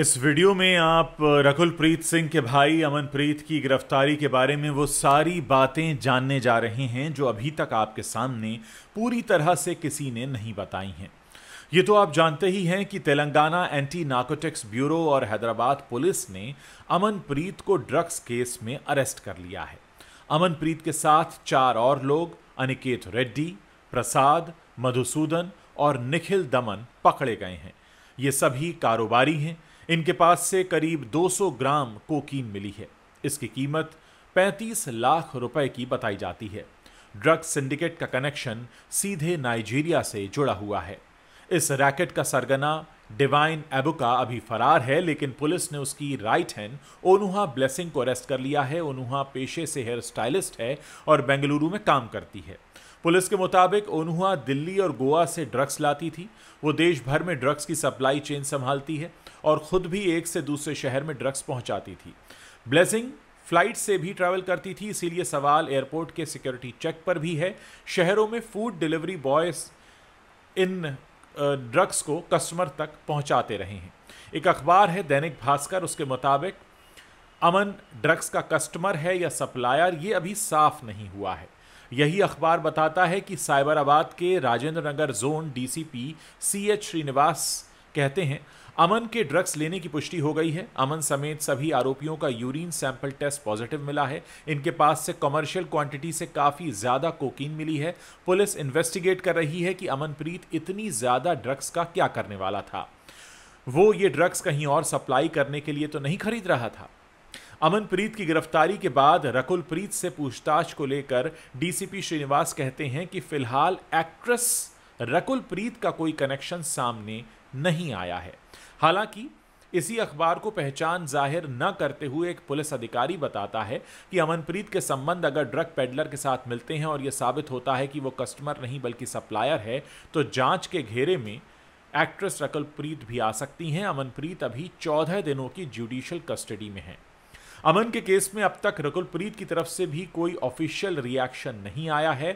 इस वीडियो में आप रकुल प्रीत सिंह के भाई अमनप्रीत की गिरफ्तारी के बारे में वो सारी बातें जानने जा रहे हैं जो अभी तक आपके सामने पूरी तरह से किसी ने नहीं बताई हैं ये तो आप जानते ही हैं कि तेलंगाना एंटी नार्कोटिक्स ब्यूरो और हैदराबाद पुलिस ने अमनप्रीत को ड्रग्स केस में अरेस्ट कर लिया है अमनप्रीत के साथ चार और लोग अनिकेत रेड्डी प्रसाद मधुसूदन और निखिल दमन पकड़े गए हैं ये सभी कारोबारी हैं इनके पास से करीब 200 ग्राम कोकीन मिली है इसकी कीमत 35 लाख रुपए की बताई जाती है ड्रग्स सिंडिकेट का कनेक्शन सीधे नाइजीरिया से जुड़ा हुआ है इस रैकेट का सरगना डिवाइन एबुका अभी फरार है लेकिन पुलिस ने उसकी राइट हैंड ओनुहा ब्लेसिंग को अरेस्ट कर लिया है ओनुहा पेशे से हेयर स्टाइलिस्ट है और बेंगलुरु में काम करती है पुलिस के मुताबिक उन्हुआ दिल्ली और गोवा से ड्रग्स लाती थी वो देश भर में ड्रग्स की सप्लाई चेन संभालती है और खुद भी एक से दूसरे शहर में ड्रग्स पहुंचाती थी ब्लेसिंग फ्लाइट से भी ट्रैवल करती थी इसीलिए सवाल एयरपोर्ट के सिक्योरिटी चेक पर भी है शहरों में फूड डिलीवरी बॉयज इन ड्रग्स को कस्टमर तक पहुंचाते रहे हैं एक अखबार है दैनिक भास्कर उसके मुताबिक अमन ड्रग्स का कस्टमर है या सप्लायर ये अभी साफ नहीं हुआ है यही अखबार बताता है कि साइबराबाद के Rajendra Nagar zone DCP CH Srinivas कहते हैं अमन के ड्रग्स लेने की पुष्टि हो गई है अमन समेत सभी आरोपियों का यूरिन सैंपल टेस्ट पॉजिटिव मिला है इनके पास से कमर्शियल क्वांटिटी से काफ़ी ज़्यादा कोकीन मिली है पुलिस इन्वेस्टिगेट कर रही है कि अमनप्रीत इतनी ज़्यादा ड्रग्स का क्या करने वाला था वो ये ड्रग्स कहीं और सप्लाई करने के लिए तो नहीं खरीद रहा था अमनप्रीत की गिरफ्तारी के बाद रकुलप्रीत से पूछताछ को लेकर डीसीपी श्रीनिवास कहते हैं कि फिलहाल एक्ट्रेस रकुलप्रीत का कोई कनेक्शन सामने नहीं आया है हालांकि इसी अखबार को पहचान जाहिर न करते हुए एक पुलिस अधिकारी बताता है कि अमनप्रीत के संबंध अगर ड्रग पेडलर के साथ मिलते हैं और ये साबित होता है कि वो कस्टमर नहीं बल्कि सप्लायर है तो जांच के घेरे में एक्ट्रेस रकुलप्रीत भी आ सकती हैं अमनप्रीत अभी चौदह दिनों की जुडिशल कस्टडी में हैं अमन के केस में अब तक रकुलप्रीत की तरफ से भी कोई ऑफिशियल रिएक्शन नहीं आया है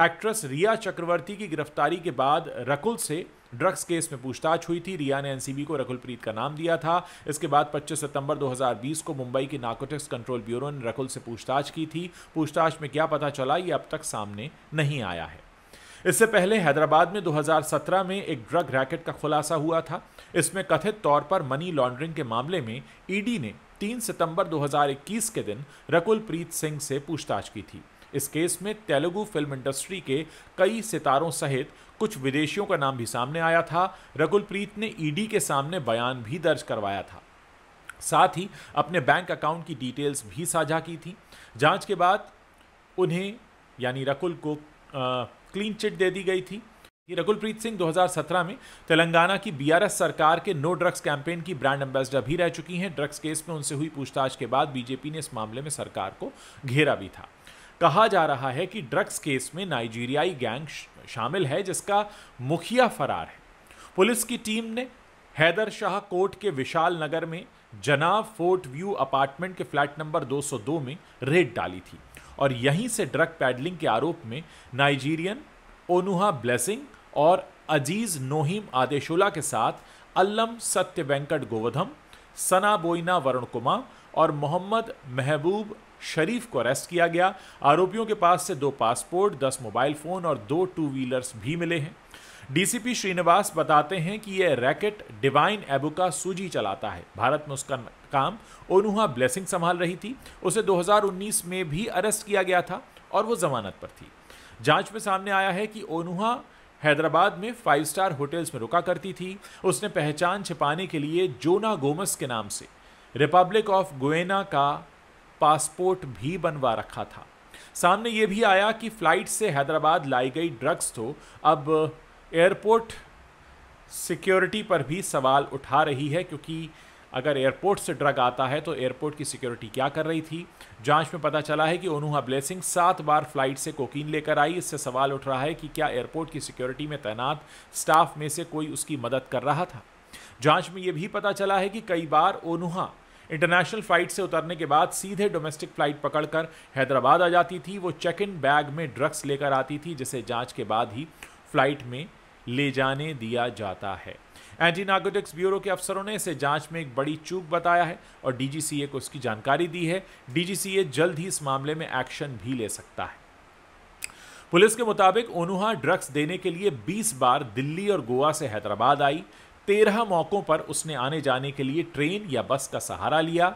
एक्ट्रेस रिया चक्रवर्ती की गिरफ्तारी के बाद रकुल से ड्रग्स केस में पूछताछ हुई थी रिया ने एनसीबी को रकुलप्रीत का नाम दिया था इसके बाद 25 सितंबर 2020 को मुंबई की नाकोटिक्स कंट्रोल ब्यूरो ने रकुल से पूछताछ की थी पूछताछ में क्या पता चला ये अब तक सामने नहीं आया है इससे पहले हैदराबाद में 2017 में एक ड्रग रैकेट का खुलासा हुआ था इसमें कथित तौर पर मनी लॉन्ड्रिंग के मामले में ईडी ने 3 सितंबर 2021 के दिन रकुलप्रीत सिंह से पूछताछ की थी इस केस में तेलुगु फिल्म इंडस्ट्री के कई सितारों सहित कुछ विदेशियों का नाम भी सामने आया था रकुलप्रीत ने ईडी के सामने बयान भी दर्ज करवाया था साथ ही अपने बैंक अकाउंट की डिटेल्स भी साझा की थी जांच के बाद उन्हें यानी रकुल को आ, क्लीन चिट दे दी गई थी ये रकुलप्रीत सिंह 2017 में तेलंगाना की बीआरएस सरकार के नो ड्रग्स कैंपेन की ब्रांड एम्बेसडर भी रह चुकी हैं ड्रग्स केस में उनसे हुई पूछताछ के बाद बीजेपी ने इस मामले में सरकार को घेरा भी था कहा जा रहा है कि ड्रग्स केस में नाइजीरियाई गैंग शामिल है जिसका मुखिया फरार है पुलिस की टीम ने हैदर शाह कोर्ट के विशाल नगर में जनाब फोर्ट व्यू अपार्टमेंट के फ्लैट नंबर 202 में रेड डाली थी और यहीं से ड्रग पैडलिंग के आरोप में नाइजीरियन ओनुहा ब्लेसिंग और अजीज नोहिम आदेशोला के साथ अल्लम सत्य वेंकट गोवधम सना बोइना वरुण कुमार और मोहम्मद महबूब शरीफ को अरेस्ट किया गया आरोपियों के पास से दो पासपोर्ट दस मोबाइल फ़ोन और दो टू व्हीलर्स भी मिले हैं डीसीपी श्रीनिवास बताते हैं कि यह रैकेट डिवाइन एबुका सूजी चलाता है भारत में उसका काम ओनुहा ब्लेसिंग संभाल रही थी उसे 2019 में भी अरेस्ट किया गया था और वो जमानत पर थी जांच में सामने आया है कि ओनुहा हैदराबाद में फाइव स्टार होटल्स में रुका करती थी उसने पहचान छिपाने के लिए जोना गोमस के नाम से रिपब्लिक ऑफ गोएना का पासपोर्ट भी बनवा रखा था सामने ये भी आया कि फ्लाइट से हैदराबाद लाई गई ड्रग्स तो अब एयरपोर्ट सिक्योरिटी पर भी सवाल उठा रही है क्योंकि अगर एयरपोर्ट से ड्रग आता है तो एयरपोर्ट की सिक्योरिटी क्या कर रही थी जांच में पता चला है कि ओनुहा ब्लेसिंग सात बार फ्लाइट से कोकीन लेकर आई इससे सवाल उठ रहा है कि क्या एयरपोर्ट की सिक्योरिटी में तैनात स्टाफ में से कोई उसकी मदद कर रहा था जांच में यह भी पता चला है कि कई बार ओनुहा इंटरनेशनल फ्लाइट से उतरने के बाद सीधे डोमेस्टिक फ्लाइट पकड़कर हैदराबाद आ जाती थी वो चेक इन बैग में ड्रग्स लेकर आती थी जिसे जांच के बाद ही फ्लाइट में ले जाने दिया जाता है एंटी नार्कोटिक्स ब्यूरो के अफसरों ने इसे जांच में एक बड़ी चूक बताया है और डीजीसीए को इसकी जानकारी दी है डीजीसीए जल्द ही इस मामले में एक्शन भी ले सकता है पुलिस के मुताबिक ओनुहा ड्रग्स देने के लिए 20 बार दिल्ली और गोवा से हैदराबाद आई तेरह मौकों पर उसने आने जाने के लिए ट्रेन या बस का सहारा लिया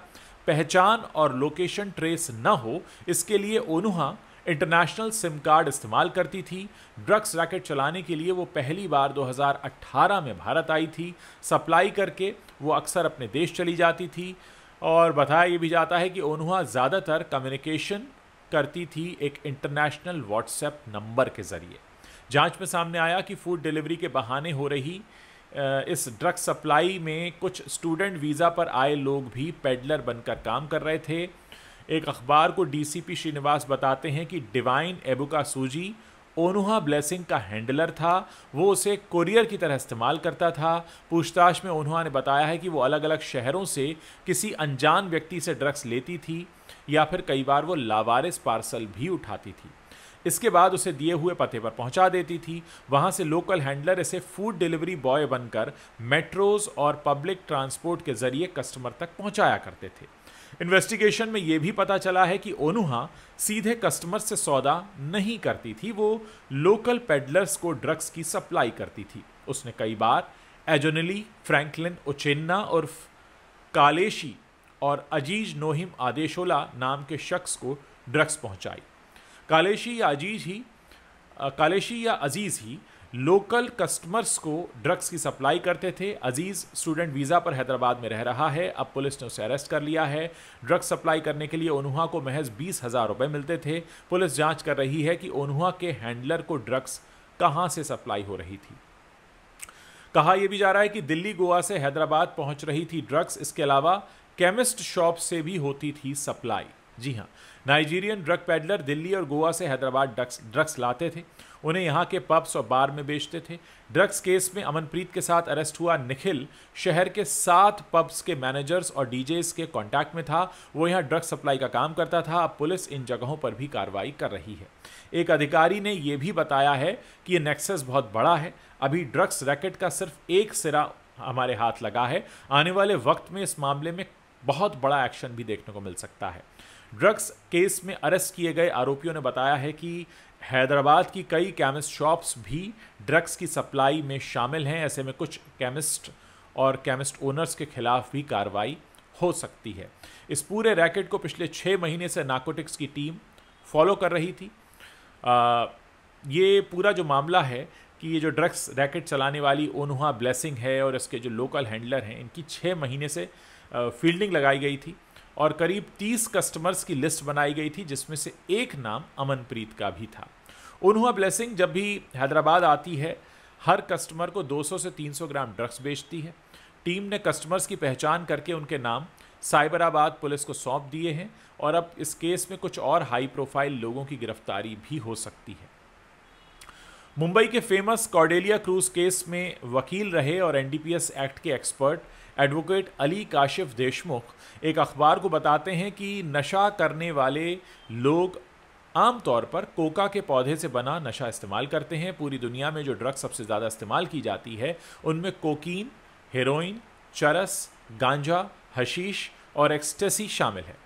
पहचान और लोकेशन ट्रेस न हो इसके लिए ओनुहा इंटरनेशनल सिम कार्ड इस्तेमाल करती थी ड्रग्स रैकेट चलाने के लिए वो पहली बार 2018 में भारत आई थी सप्लाई करके वो अक्सर अपने देश चली जाती थी और बताया ये भी जाता है कि ओनुहा ज़्यादातर कम्युनिकेशन करती थी एक इंटरनेशनल व्हाट्सएप नंबर के ज़रिए जांच में सामने आया कि फूड डिलीवरी के बहाने हो रही इस ड्रग सप्लाई में कुछ स्टूडेंट वीज़ा पर आए लोग भी पेडलर बनकर काम कर रहे थे एक अखबार को डीसीपी श्रीनिवास बताते हैं कि डिवाइन एबुका सूजी ओनुहा ब्लेसिंग का हैंडलर था वो उसे कोरियर की तरह इस्तेमाल करता था पूछताछ में ओनुहा ने बताया है कि वो अलग अलग शहरों से किसी अनजान व्यक्ति से ड्रग्स लेती थी या फिर कई बार वो लावारिस पार्सल भी उठाती थी इसके बाद उसे दिए हुए पते पर पहुंचा देती थी वहां से लोकल हैंडलर इसे फूड डिलीवरी बॉय बनकर मेट्रोज और पब्लिक ट्रांसपोर्ट के जरिए कस्टमर तक पहुंचाया करते थे इन्वेस्टिगेशन में यह भी पता चला है कि ओनुहा सीधे कस्टमर से सौदा नहीं करती थी वो लोकल पेडलर्स को ड्रग्स की सप्लाई करती थी उसने कई बार एजोनली फ्रैंकलिन ओचेन्ना और कालेशी और अजीज नोहिम आदेशोला नाम के शख्स को ड्रग्स पहुंचाई कालेशी या अजीज ही कालेशी या अजीज़ ही लोकल कस्टमर्स को ड्रग्स की सप्लाई करते थे अजीज़ स्टूडेंट वीज़ा पर हैदराबाद में रह रहा है अब पुलिस ने उसे अरेस्ट कर लिया है ड्रग्स सप्लाई करने के लिए ओनुहा को महज बीस हज़ार रुपये मिलते थे पुलिस जांच कर रही है कि ओनुहा के हैंडलर को ड्रग्स कहाँ से सप्लाई हो रही थी कहा यह भी जा रहा है कि दिल्ली गोवा से हैदराबाद पहुँच रही थी ड्रग्स इसके अलावा केमिस्ट शॉप से भी होती थी सप्लाई जी हाँ नाइजीरियन ड्रग पैडलर दिल्ली और गोवा से हैदराबाद ड्रग्स ड्रग्स लाते थे उन्हें यहाँ के पब्स और बार में बेचते थे ड्रग्स केस में अमनप्रीत के साथ अरेस्ट हुआ निखिल शहर के सात पब्स के मैनेजर्स और डीजेस के कांटेक्ट में था वो यहाँ ड्रग्स सप्लाई का काम करता था अब पुलिस इन जगहों पर भी कार्रवाई कर रही है एक अधिकारी ने यह भी बताया है कि ये नेक्सस बहुत बड़ा है अभी ड्रग्स रैकेट का सिर्फ एक सिरा हमारे हाथ लगा है आने वाले वक्त में इस मामले में बहुत बड़ा एक्शन भी देखने को मिल सकता है ड्रग्स केस में अरेस्ट किए गए आरोपियों ने बताया है कि हैदराबाद की कई केमिस्ट शॉप्स भी ड्रग्स की सप्लाई में शामिल हैं ऐसे में कुछ केमिस्ट और केमिस्ट ओनर्स के खिलाफ भी कार्रवाई हो सकती है इस पूरे रैकेट को पिछले छः महीने से नाकोटिक्स की टीम फॉलो कर रही थी आ, ये पूरा जो मामला है कि ये जो ड्रग्स रैकेट चलाने वाली ओनुहा ब्लेसिंग है और इसके जो लोकल हैंडलर हैं इनकी छः महीने से फील्डिंग लगाई गई थी और करीब 30 कस्टमर्स की लिस्ट बनाई गई थी जिसमें से एक नाम अमनप्रीत का भी था उन्हुआ ब्लेसिंग जब भी हैदराबाद आती है हर कस्टमर को 200 से 300 ग्राम ड्रग्स बेचती है टीम ने कस्टमर्स की पहचान करके उनके नाम साइबराबाद पुलिस को सौंप दिए हैं और अब इस केस में कुछ और हाई प्रोफाइल लोगों की गिरफ्तारी भी हो सकती है मुंबई के फेमस कॉर्डेलिया क्रूज केस में वकील रहे और एनडीपीएस एक्ट के एक्सपर्ट एडवोकेट अली काशिफ देशमुख एक अखबार को बताते हैं कि नशा करने वाले लोग आम तौर पर कोका के पौधे से बना नशा इस्तेमाल करते हैं पूरी दुनिया में जो ड्रग सबसे ज़्यादा इस्तेमाल की जाती है उनमें कोकीन हेरोइन चरस गांजा हशीश और एक्सटेसी शामिल है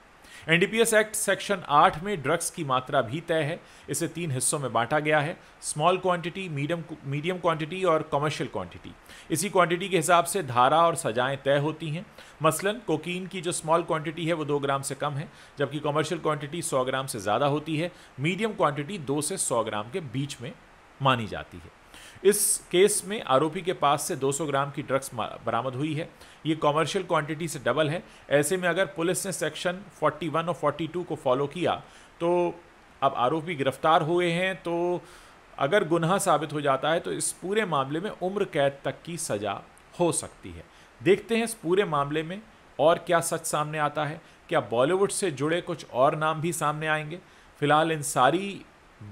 एनडीपीएस एक्ट सेक्शन आठ में ड्रग्स की मात्रा भी तय है इसे तीन हिस्सों में बांटा गया है small quantity medium medium quantity और कमर्शियल क्वांटिटी इसी क्वांटिटी के हिसाब से धारा और सजाएं तय होती हैं मसलन कोकीन की जो स्मॉल क्वांटिटी है वो दो ग्राम से कम है जबकि कमर्शियल क्वांटिटी सौ ग्राम से ज़्यादा होती है मीडियम क्वांटिटी दो से सौ ग्राम के बीच में मानी जाती है इस केस में आरोपी के पास से 200 ग्राम की ड्रग्स बरामद हुई है ये कॉमर्शियल क्वांटिटी से डबल है ऐसे में अगर पुलिस ने सेक्शन 41 और 42 को फॉलो किया तो अब आरोपी गिरफ्तार हुए हैं तो अगर गुनाह साबित हो जाता है तो इस पूरे मामले में उम्र कैद तक की सज़ा हो सकती है देखते हैं इस पूरे मामले में और क्या सच सामने आता है क्या बॉलीवुड से जुड़े कुछ और नाम भी सामने आएंगे फिलहाल इन सारी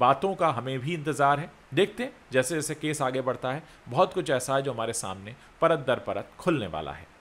बातों का हमें भी इंतज़ार है देखते हैं जैसे जैसे केस आगे बढ़ता है बहुत कुछ ऐसा है जो हमारे सामने परत दर परत खुलने वाला है